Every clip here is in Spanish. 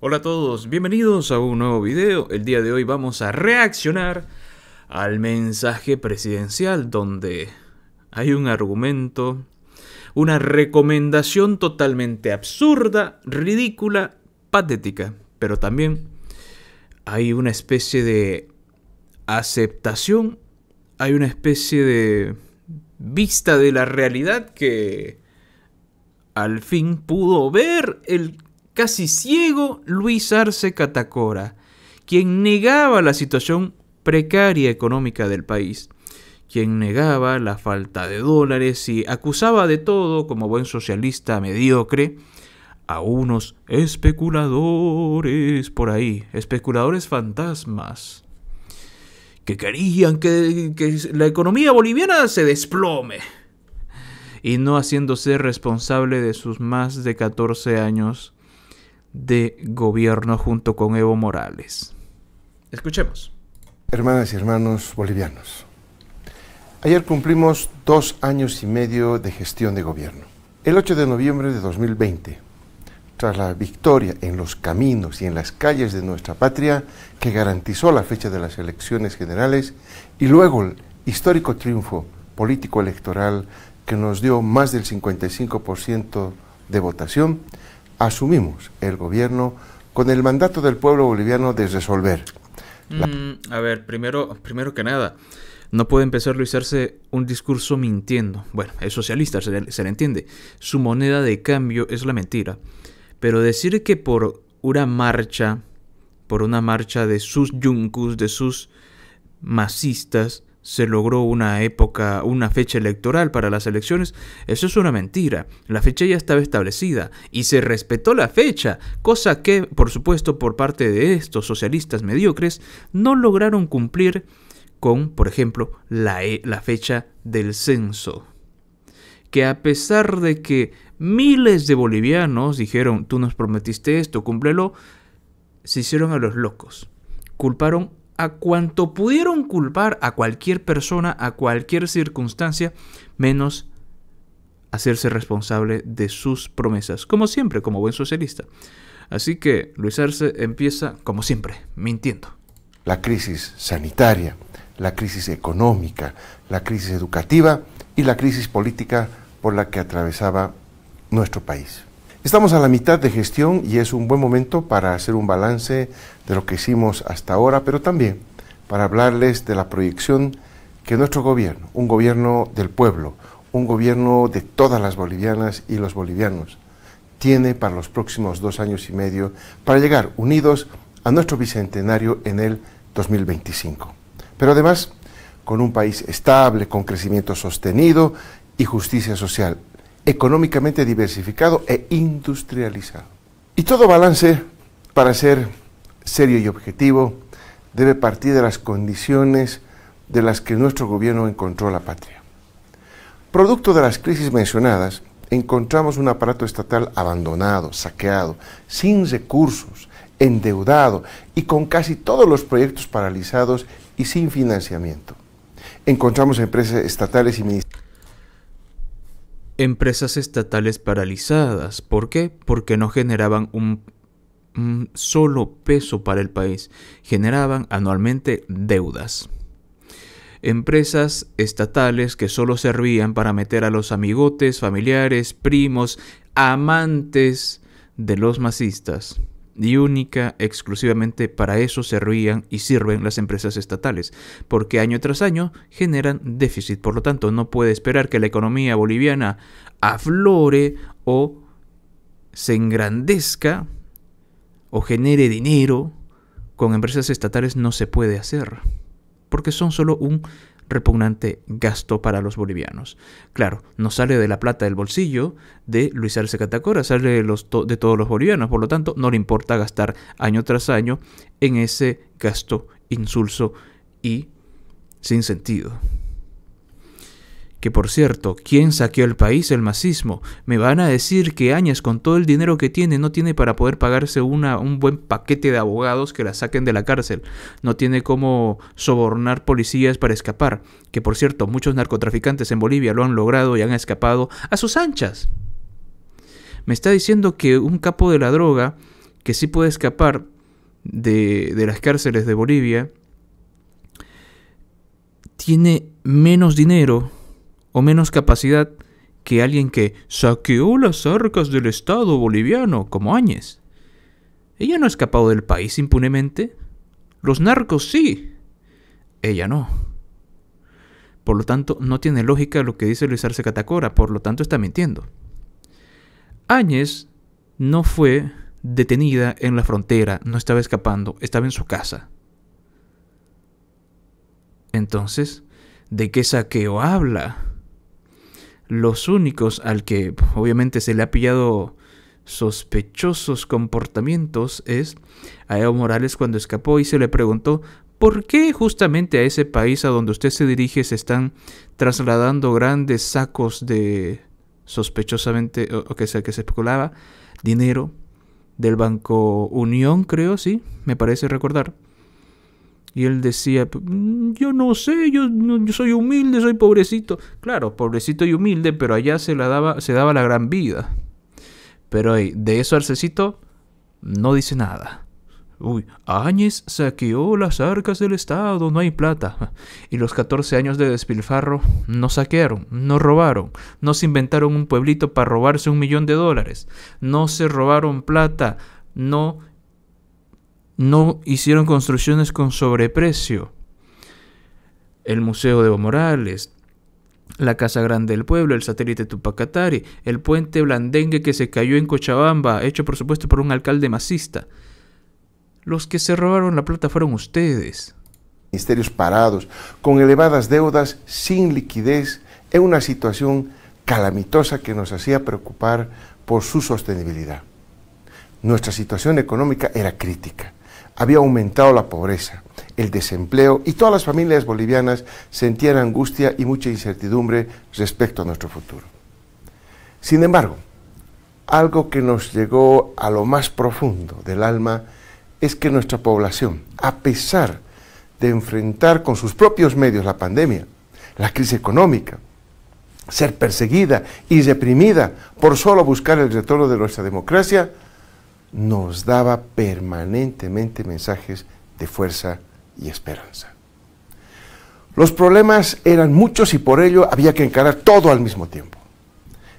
Hola a todos, bienvenidos a un nuevo video. El día de hoy vamos a reaccionar al mensaje presidencial donde hay un argumento, una recomendación totalmente absurda, ridícula, patética, pero también hay una especie de aceptación, hay una especie de vista de la realidad que al fin pudo ver el casi ciego Luis Arce Catacora, quien negaba la situación precaria económica del país, quien negaba la falta de dólares y acusaba de todo, como buen socialista mediocre, a unos especuladores por ahí, especuladores fantasmas, que querían que, la economía boliviana se desplome y no haciéndose responsable de sus más de 14 años de gobierno junto con Evo Morales. Escuchemos. Hermanas y hermanos bolivianos, ayer cumplimos dos años y medio de gestión de gobierno. El 8 de noviembre de 2020, tras la victoria en los caminos y en las calles de nuestra patria que garantizó la fecha de las elecciones generales y luego el histórico triunfo político electoral que nos dio más del 55% de votación, asumimos el gobierno con el mandato del pueblo boliviano de resolver. Mm, a ver, primero, primero que nada, no puede empezar Luis Arce un discurso mintiendo. Bueno, es socialista, se le, se le entiende. Su moneda de cambio es la mentira. Pero decir que por una marcha, por una marcha de sus yuncus, de sus masistas, se logró una época, una fecha electoral para las elecciones, eso es una mentira. La fecha ya estaba establecida y se respetó la fecha, cosa que, por supuesto, por parte de estos socialistas mediocres, no lograron cumplir con, por ejemplo, la, eh, la fecha del censo. Que a pesar de que miles de bolivianos dijeron, tú nos prometiste esto, cúmplelo, se hicieron a los locos. Culparon a cuanto pudieron culpar a cualquier persona, a cualquier circunstancia, menos hacerse responsable de sus promesas, como siempre, como buen socialista. Así que Luis Arce empieza, como siempre, mintiendo. La crisis sanitaria, la crisis económica, la crisis educativa y la crisis política por la que atravesaba nuestro país. Estamos a la mitad de gestión y es un buen momento para hacer un balance de lo que hicimos hasta ahora, pero también para hablarles de la proyección que nuestro gobierno, un gobierno del pueblo, un gobierno de todas las bolivianas y los bolivianos, tiene para los próximos dos años y medio para llegar unidos a nuestro bicentenario en el 2025. Pero además, con un país estable, con crecimiento sostenido y justicia social, económicamente diversificado e industrializado. Y todo balance, para ser serio y objetivo, debe partir de las condiciones de las que nuestro gobierno encontró la patria. Producto de las crisis mencionadas, encontramos un aparato estatal abandonado, saqueado, sin recursos, endeudado y con casi todos los proyectos paralizados y sin financiamiento. Encontramos empresas estatales y ministerios empresas estatales paralizadas. ¿Por qué? Porque no generaban un, solo peso para el país, generaban anualmente deudas empresas estatales que solo servían para meter a los amigotes, familiares, primos, amantes de los masistas y única exclusivamente para eso servían y sirven las empresas estatales, porque año tras año generan déficit, por lo tanto no puede esperar que la economía boliviana aflore o se engrandezca o genere dinero con empresas estatales no se puede hacer, porque son solo un repugnante gasto para los bolivianos. Claro, no sale de la plata del bolsillo de Luis Arce Catacora, sale de, los de todos los bolivianos, por lo tanto no le importa gastar año tras año en ese gasto insulso y sin sentido que por cierto, ¿quién saqueó el país? El masismo. Me van a decir que Áñez, con todo el dinero que tiene, no tiene para poder pagarse una, un buen paquete de abogados que la saquen de la cárcel. No tiene como sobornar policías para escapar. Que por cierto, muchos narcotraficantes en Bolivia lo han logrado y han escapado a sus anchas. Me está diciendo que un capo de la droga, que sí puede escapar de, de las cárceles de Bolivia, tiene menos dinero menos capacidad que alguien que saqueó las arcas del Estado boliviano, como Áñez. Ella no ha escapado del país impunemente. Los narcos sí. Ella no. Por lo tanto, no tiene lógica lo que dice Luis Arce Catacora, por lo tanto está mintiendo. Áñez no fue detenida en la frontera, no estaba escapando, estaba en su casa. Entonces, ¿de qué saqueo habla? los únicos al que obviamente se le ha pillado sospechosos comportamientos es a Evo Morales cuando escapó y se le preguntó por qué justamente a ese país a donde usted se dirige se están trasladando grandes sacos de sospechosamente, o, que sea que se especulaba, dinero del Banco Unión, creo, sí, me parece recordar y él decía, mm, yo no sé, yo, soy humilde, soy pobrecito. Claro, pobrecito y humilde, pero allá se, la daba, se daba la gran vida. Pero de eso Arcecito no dice nada. Uy, Áñez saqueó las arcas del Estado, no hay plata. Y los 14 años de despilfarro no saquearon, no robaron, no se inventaron un pueblito para robarse un millón de dólares, no se robaron plata, no no hicieron construcciones con sobreprecio. El Museo de Evo Morales, la Casa Grande del Pueblo, el satélite Tupacatari, el puente blandengue que se cayó en Cochabamba, hecho por supuesto por un alcalde masista. Los que se robaron la plata fueron ustedes. Ministerios parados, con elevadas deudas, sin liquidez, en una situación calamitosa que nos hacía preocupar por su sostenibilidad. Nuestra situación económica era crítica había aumentado la pobreza, el desempleo y todas las familias bolivianas sentían angustia y mucha incertidumbre respecto a nuestro futuro. Sin embargo, algo que nos llegó a lo más profundo del alma es que nuestra población, a pesar de enfrentar con sus propios medios la pandemia, la crisis económica, ser perseguida y reprimida por solo buscar el retorno de nuestra democracia, nos daba permanentemente mensajes de fuerza y esperanza. Los problemas eran muchos y por ello había que encarar todo al mismo tiempo.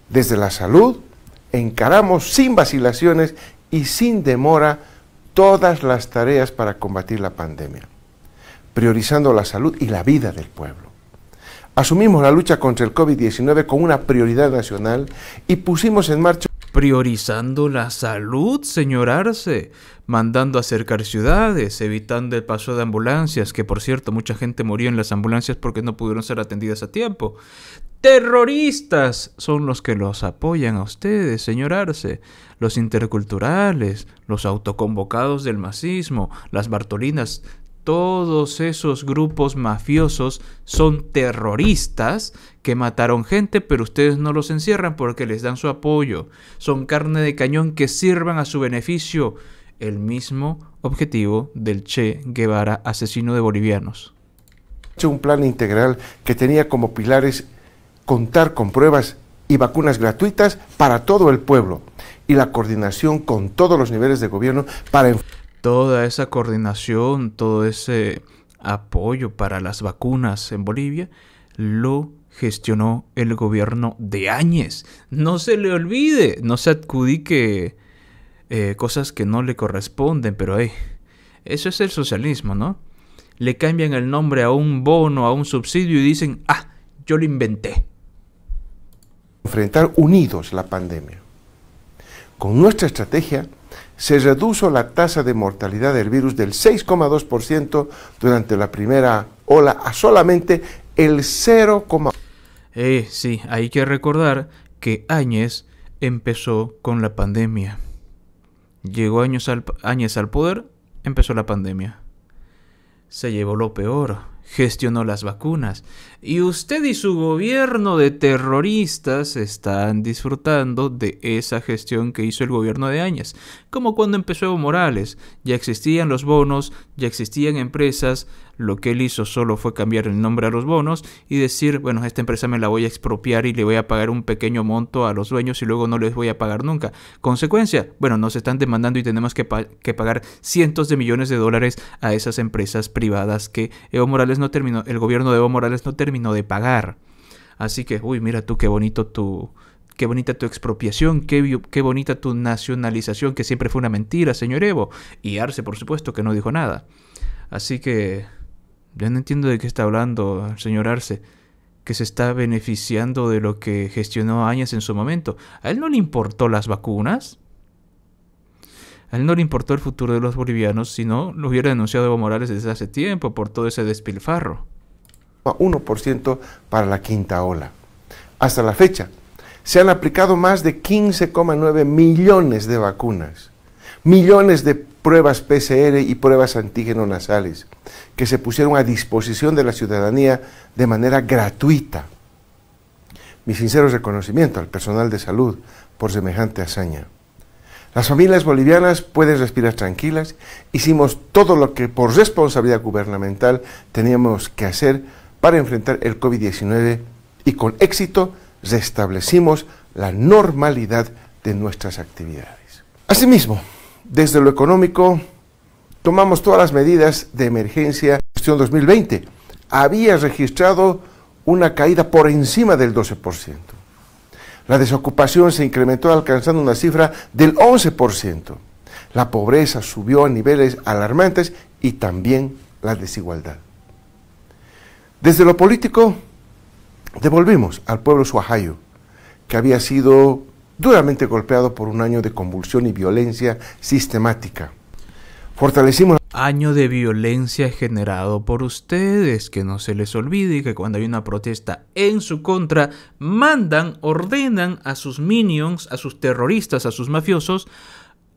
Desde la salud encaramos sin vacilaciones y sin demora todas las tareas para combatir la pandemia, priorizando la salud y la vida del pueblo. Asumimos la lucha contra el COVID-19 como una prioridad nacional y pusimos en marcha priorizando la salud, señor Arce, mandando a ciudades, evitando el paso de ambulancias, que por cierto mucha gente murió en las ambulancias porque no pudieron ser atendidas a tiempo. Terroristas son los que los apoyan a ustedes, señor Arce, los interculturales, los autoconvocados del masismo, las Bartolinas todos esos grupos mafiosos son terroristas que mataron gente, pero ustedes no los encierran porque les dan su apoyo. Son carne de cañón que sirvan a su beneficio. El mismo objetivo del Che Guevara, asesino de bolivianos. Un plan integral que tenía como pilares contar con pruebas y vacunas gratuitas para todo el pueblo y la coordinación con todos los niveles de gobierno para toda esa coordinación, todo ese apoyo para las vacunas en Bolivia, lo gestionó el gobierno de Áñez. No se le olvide, no se adjudique eh, cosas que no le corresponden, pero hey, eso es el socialismo, ¿no? Le cambian el nombre a un bono, a un subsidio y dicen, ah, yo lo inventé. Enfrentar unidos la pandemia. Con nuestra estrategia se redujo la tasa de mortalidad del virus del 6,2% durante la primera ola a solamente el 0, eh, sí, hay que recordar que Áñez empezó con la pandemia. Llegó Áñez al, al poder, empezó la pandemia. Se llevó lo peor, gestionó las vacunas. Y usted y su gobierno de terroristas están disfrutando de esa gestión que hizo el gobierno de Áñez. Como cuando empezó Evo Morales, ya existían los bonos, ya existían empresas, lo que él hizo solo fue cambiar el nombre a los bonos y decir, bueno, esta empresa me la voy a expropiar y le voy a pagar un pequeño monto a los dueños y luego no les voy a pagar nunca. Consecuencia, bueno, nos están demandando y tenemos que, pagar cientos de millones de dólares a esas empresas privadas que Evo Morales no terminó, el gobierno de Evo Morales no terminó de pagar. Así que, uy, mira tú qué bonito tu, qué bonita tu expropiación, qué, qué, bonita tu nacionalización, que siempre fue una mentira, señor Evo. Y Arce, por supuesto, que no dijo nada. Así que ya no entiendo de qué está hablando el señor Arce, que se está beneficiando de lo que gestionó Áñez en su momento. ¿A él no le importó las vacunas? A él no le importó el futuro de los bolivianos, si no, lo hubiera denunciado Evo Morales desde hace tiempo por todo ese despilfarro. 1% para la quinta ola. Hasta la fecha, se han aplicado más de 15,9 millones de vacunas millones de pruebas PCR y pruebas antígeno nasales que se pusieron a disposición de la ciudadanía de manera gratuita. Mi sincero reconocimiento al personal de salud por semejante hazaña. Las familias bolivianas pueden respirar tranquilas. Hicimos todo lo que por responsabilidad gubernamental teníamos que hacer para enfrentar el COVID-19 y con éxito restablecimos la normalidad de nuestras actividades. Asimismo, desde lo económico, tomamos todas las medidas de emergencia. Gestión 2020 había registrado una caída por encima del 12%. La desocupación se incrementó alcanzando una cifra del 11%. La pobreza subió a niveles alarmantes y también la desigualdad. Desde lo político, devolvimos al pueblo suajayo, que había sido duramente golpeado por un año de convulsión y violencia sistemática. Fortalecimos. Año de violencia generado por ustedes, que no se les olvide que cuando hay una protesta en su contra, mandan, ordenan a sus minions, a sus terroristas, a sus mafiosos,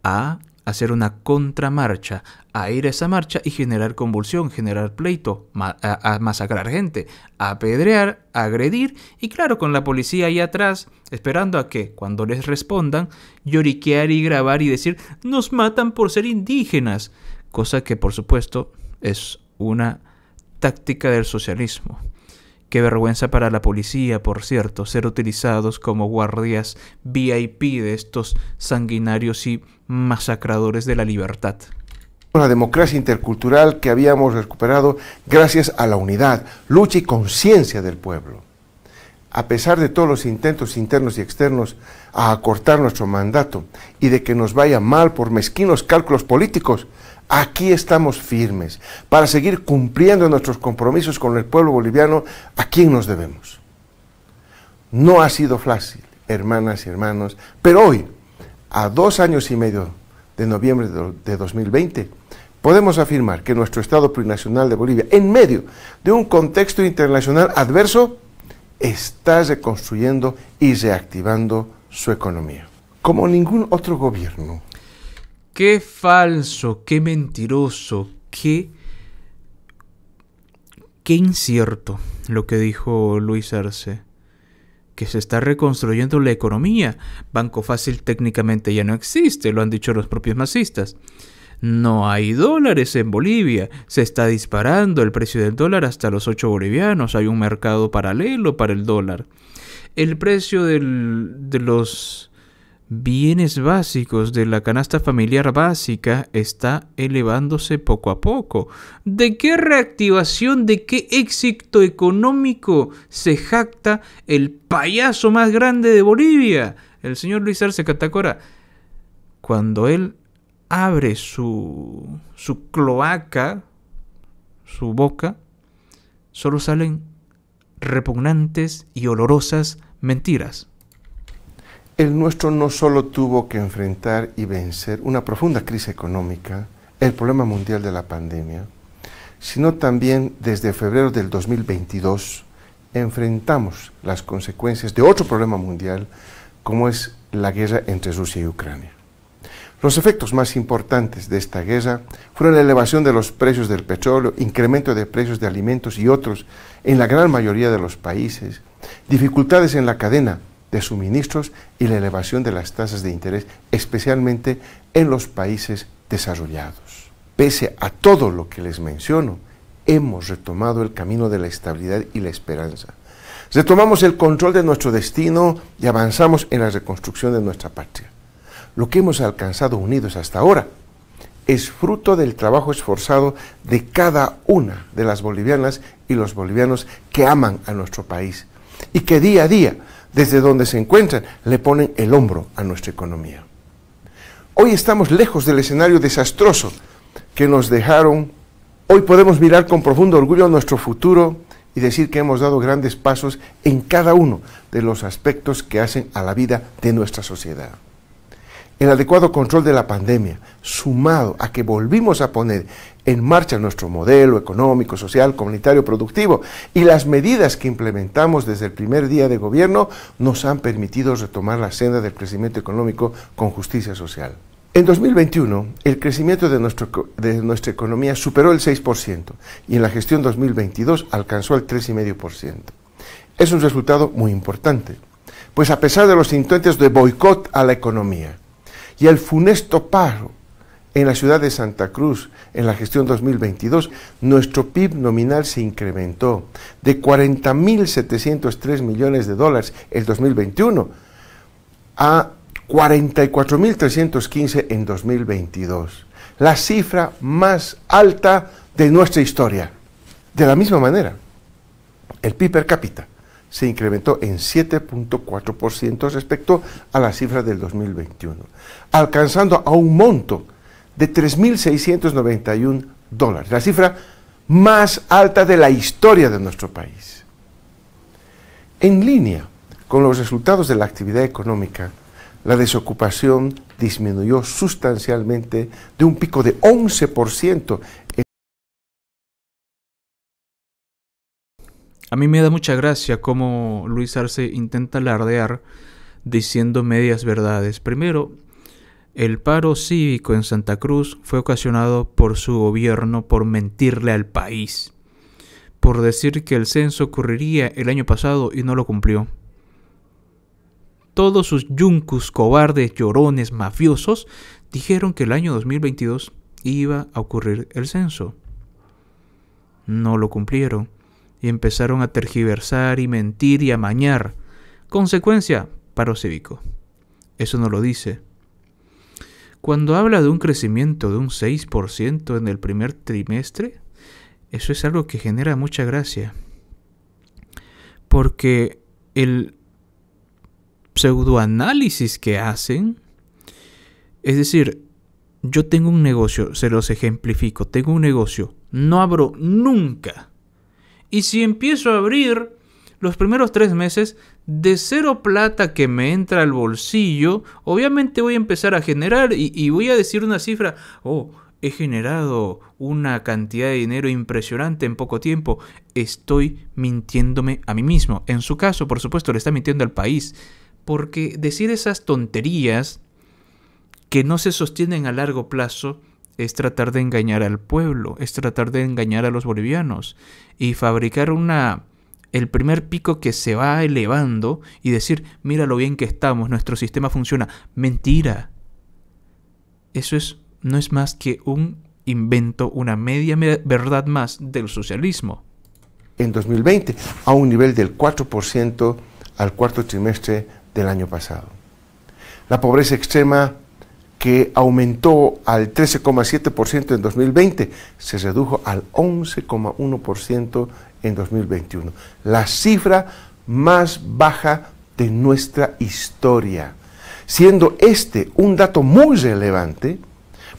a hacer una contramarcha, a ir a esa marcha y generar convulsión, generar pleito, a, masacrar gente, a apedrear, a agredir y claro, con la policía ahí atrás, esperando a que, cuando les respondan, lloriquear y grabar y decir, nos matan por ser indígenas, cosa que por supuesto es una táctica del socialismo. Qué vergüenza para la policía, por cierto, ser utilizados como guardias VIP de estos sanguinarios y masacradores de la libertad una democracia intercultural que habíamos recuperado gracias a la unidad, lucha y conciencia del pueblo. A pesar de todos los intentos internos y externos a acortar nuestro mandato y de que nos vaya mal por mezquinos cálculos políticos, Aquí estamos firmes para seguir cumpliendo nuestros compromisos con el pueblo boliviano, a quien nos debemos. No ha sido fácil, hermanas y hermanos, pero hoy, a dos años y medio de noviembre de 2020, podemos afirmar que nuestro Estado plurinacional de Bolivia, en medio de un contexto internacional adverso, está reconstruyendo y reactivando su economía, como ningún otro gobierno Qué falso, qué mentiroso, qué, qué incierto lo que dijo Luis Arce. Que se está reconstruyendo la economía. Banco Fácil técnicamente ya no existe, lo han dicho los propios masistas. No hay dólares en Bolivia. Se está disparando el precio del dólar hasta los 8 bolivianos. Hay un mercado paralelo para el dólar. El precio de los bienes básicos de la canasta familiar básica está elevándose poco a poco. ¿De qué reactivación, de qué éxito económico se jacta el payaso más grande de Bolivia, el señor Luis Arce Catacora? Cuando él abre su, su cloaca, su boca, solo salen repugnantes y olorosas mentiras el nuestro no solo tuvo que enfrentar y vencer una profunda crisis económica, el problema mundial de la pandemia, sino también desde febrero del 2022 enfrentamos las consecuencias de otro problema mundial, como es la guerra entre Rusia y Ucrania. Los efectos más importantes de esta guerra fueron la elevación de los precios del petróleo, incremento de precios de alimentos y otros en la gran mayoría de los países, dificultades en la cadena de suministros y la elevación de las tasas de interés, especialmente en los países desarrollados. Pese a todo lo que les menciono, hemos retomado el camino de la estabilidad y la esperanza. Retomamos el control de nuestro destino y avanzamos en la reconstrucción de nuestra patria. Lo que hemos alcanzado unidos hasta ahora es fruto del trabajo esforzado de cada una de las bolivianas y los bolivianos que aman a nuestro país y que día a día desde donde se encuentran, le ponen el hombro a nuestra economía. Hoy estamos lejos del escenario desastroso que nos dejaron. Hoy podemos mirar con profundo orgullo a nuestro futuro y decir que hemos dado grandes pasos en cada uno de los aspectos que hacen a la vida de nuestra sociedad. El adecuado control de la pandemia, sumado a que volvimos a poner en marcha nuestro modelo económico, social, comunitario, productivo y las medidas que implementamos desde el primer día de gobierno nos han permitido retomar la senda del crecimiento económico con justicia social. En 2021, el crecimiento de, nuestro, de nuestra economía superó el 6% y en la gestión 2022 alcanzó el 3,5%. Es un resultado muy importante, pues a pesar de los intentos de boicot a la economía y el funesto paro en la ciudad de Santa Cruz, en la gestión 2022, nuestro PIB nominal se incrementó de 40.703 millones de dólares en 2021 a 44.315 en 2022. La cifra más alta de nuestra historia. De la misma manera, el PIB per cápita se incrementó en 7.4% respecto a la cifra del 2021, alcanzando a un monto de 3.691 dólares, la cifra más alta de la historia de nuestro país. En línea con los resultados de la actividad económica, la desocupación disminuyó sustancialmente de un pico de 11% A mí me da mucha gracia cómo Luis Arce intenta alardear diciendo medias verdades. Primero, el paro cívico en Santa Cruz fue ocasionado por su gobierno por mentirle al país, por decir que el censo ocurriría el año pasado y no lo cumplió. Todos sus yuncus, cobardes, llorones, mafiosos, dijeron que el año 2022 iba a ocurrir el censo. No lo cumplieron y empezaron a tergiversar y mentir y amañar. Consecuencia, paro cívico. Eso no lo dice cuando habla de un crecimiento de un 6% en el primer trimestre, eso es algo que genera mucha gracia. Porque el pseudoanálisis que hacen, es decir, yo tengo un negocio, se los ejemplifico, tengo un negocio, no abro nunca. Y si empiezo a abrir, los primeros tres meses, de cero plata que me entra al bolsillo, obviamente voy a empezar a generar y, voy a decir una cifra, oh, he generado una cantidad de dinero impresionante en poco tiempo, estoy mintiéndome a mí mismo. En su caso, por supuesto, le está mintiendo al país, porque decir esas tonterías que no se sostienen a largo plazo, es tratar de engañar al pueblo, es tratar de engañar a los bolivianos y fabricar una el primer pico que se va elevando y decir, mira lo bien que estamos, nuestro sistema funciona. Mentira. Eso es, no es más que un invento, una media verdad más del socialismo. En 2020, a un nivel del 4% al cuarto trimestre del año pasado. La pobreza extrema que aumentó al 13,7% en 2020, se redujo al 11,1% en 2021. La cifra más baja de nuestra historia. Siendo este un dato muy relevante,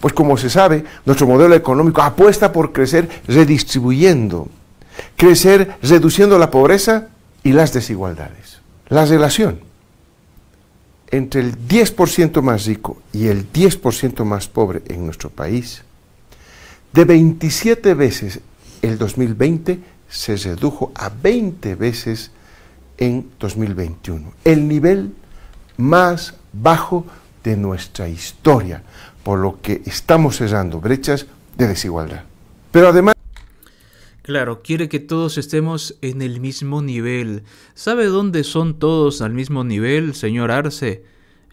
pues como se sabe, nuestro modelo económico apuesta por crecer redistribuyendo, crecer reduciendo la pobreza y las desigualdades. La relación entre el 10% más rico y el 10% más pobre en nuestro país, de 27 veces el 2020 se redujo a 20 veces en 2021. El nivel más bajo de nuestra historia, por lo que estamos cerrando brechas de desigualdad. Pero además, Claro, quiere que todos estemos en el mismo nivel. ¿Sabe dónde son todos al mismo nivel, señor Arce?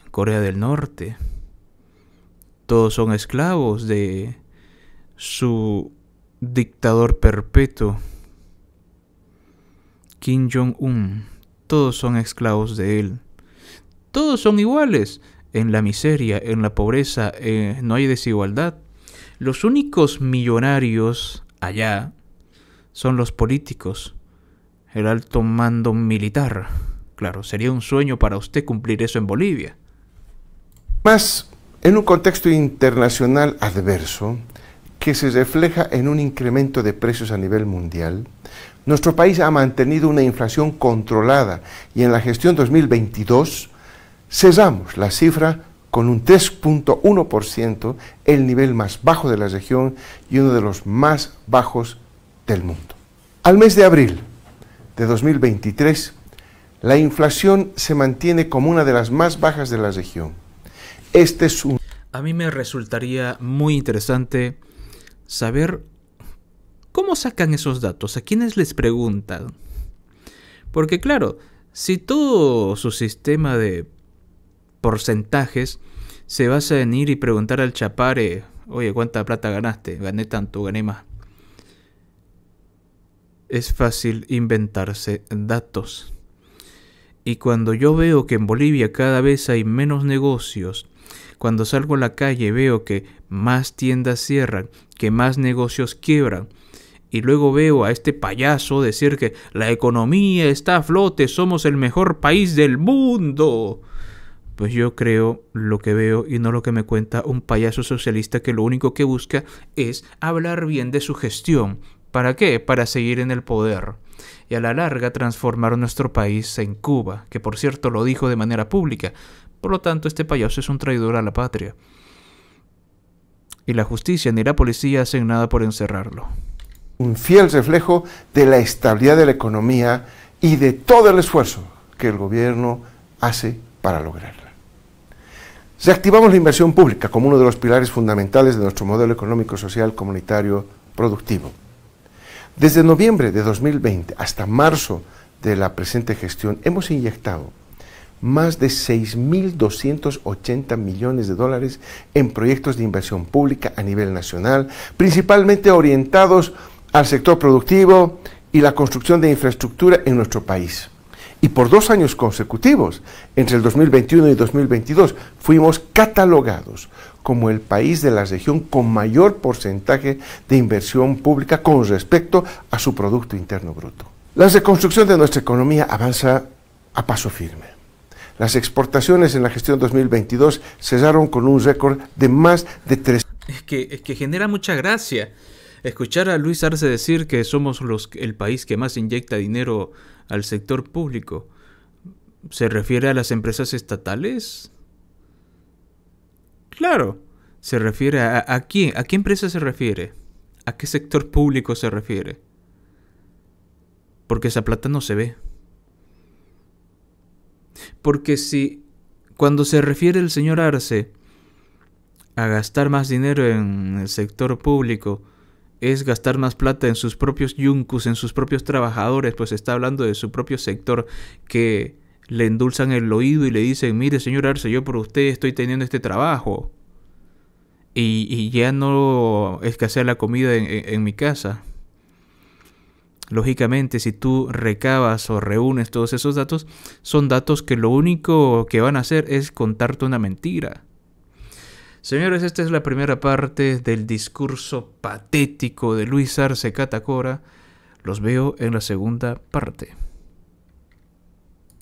En Corea del Norte. Todos son esclavos de su dictador perpetuo, Kim Jong-un. Todos son esclavos de él. Todos son iguales en la miseria, en la pobreza, eh, no hay desigualdad. Los únicos millonarios allá son los políticos, el alto mando militar. Claro, sería un sueño para usted cumplir eso en Bolivia. Más, en un contexto internacional adverso, que se refleja en un incremento de precios a nivel mundial, nuestro país ha mantenido una inflación controlada y en la gestión 2022 cesamos la cifra con un 3.1%, el nivel más bajo de la región y uno de los más bajos mundo. Al mes de abril de 2023, la inflación se mantiene como una de las más bajas de la región. Este es un... A mí me resultaría muy interesante saber cómo sacan esos datos, a quiénes les preguntan. Porque claro, si todo su sistema de porcentajes se basa en ir y preguntar al chapare, oye, ¿cuánta plata ganaste? Gané tanto, gané más es fácil inventarse datos. Y cuando yo veo que en Bolivia cada vez hay menos negocios, cuando salgo a la calle veo que más tiendas cierran, que más negocios quiebran, y luego veo a este payaso decir que la economía está a flote, somos el mejor país del mundo. Pues yo creo lo que veo y no lo que me cuenta un payaso socialista que lo único que busca es hablar bien de su gestión, ¿Para qué? Para seguir en el poder y a la larga transformar nuestro país en Cuba, que por cierto lo dijo de manera pública. Por lo tanto, este payaso es un traidor a la patria. Y la justicia ni la policía hacen nada por encerrarlo. Un fiel reflejo de la estabilidad de la economía y de todo el esfuerzo que el gobierno hace para lograrla. Reactivamos la inversión pública como uno de los pilares fundamentales de nuestro modelo económico, social, comunitario, productivo. Desde noviembre de 2020 hasta marzo de la presente gestión hemos inyectado más de 6.280 millones de dólares en proyectos de inversión pública a nivel nacional, principalmente orientados al sector productivo y la construcción de infraestructura en nuestro país. Y por dos años consecutivos, entre el 2021 y 2022, fuimos catalogados como el país de la región con mayor porcentaje de inversión pública con respecto a su Producto Interno Bruto. La reconstrucción de nuestra economía avanza a paso firme. Las exportaciones en la gestión 2022 cesaron con un récord de más de tres. Es que, es que genera mucha gracia escuchar a Luis Arce decir que somos los, el país que más inyecta dinero al sector público. ¿Se refiere a las empresas estatales? Claro, se refiere a, a, a qué empresa se refiere, a qué sector público se refiere. Porque esa plata no se ve. Porque si cuando se refiere el señor Arce a gastar más dinero en el sector público, es gastar más plata en sus propios yuncus, en sus propios trabajadores, pues está hablando de su propio sector que le endulzan el oído y le dicen, mire señor Arce, yo por usted estoy teniendo este trabajo. Y, ya no escasea la comida en, en mi casa. Lógicamente, si tú recabas o reúnes todos esos datos, son datos que lo único que van a hacer es contarte una mentira. Señores, esta es la primera parte del discurso patético de Luis Arce Catacora. Los veo en la segunda parte.